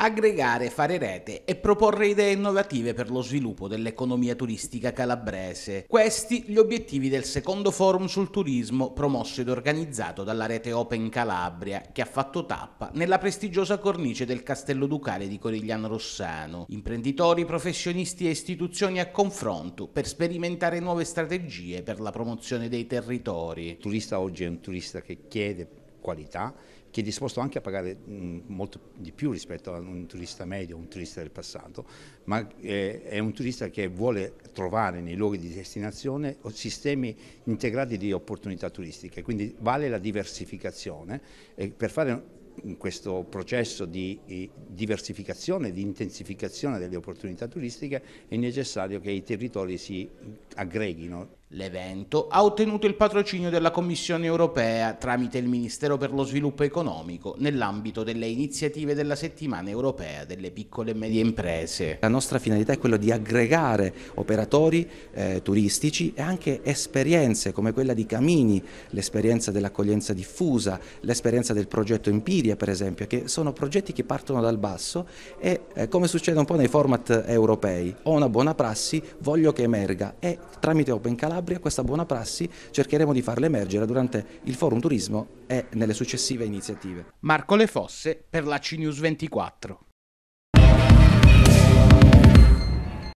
aggregare, fare rete e proporre idee innovative per lo sviluppo dell'economia turistica calabrese. Questi gli obiettivi del secondo forum sul turismo promosso ed organizzato dalla rete Open Calabria, che ha fatto tappa nella prestigiosa cornice del Castello Ducale di Corigliano Rossano. Imprenditori, professionisti e istituzioni a confronto per sperimentare nuove strategie per la promozione dei territori. Il turista oggi è un turista che chiede qualità, che è disposto anche a pagare molto di più rispetto a un turista medio, un turista del passato, ma eh, è un turista che vuole trovare nei luoghi di destinazione sistemi integrati di opportunità turistiche, quindi vale la diversificazione e per fare questo processo di diversificazione, di intensificazione delle opportunità turistiche è necessario che i territori si aggreghino L'evento ha ottenuto il patrocinio della Commissione europea tramite il Ministero per lo Sviluppo Economico nell'ambito delle iniziative della settimana europea delle piccole e medie imprese. La nostra finalità è quella di aggregare operatori eh, turistici e anche esperienze come quella di Camini, l'esperienza dell'accoglienza diffusa, l'esperienza del progetto Empiria per esempio, che sono progetti che partono dal basso e eh, come succede un po' nei format europei, ho una buona prassi, voglio che emerga e tramite Open Calab Calabria questa buona prassi cercheremo di farla emergere durante il Forum Turismo e nelle successive iniziative. Marco Le Fosse per la CNews 24.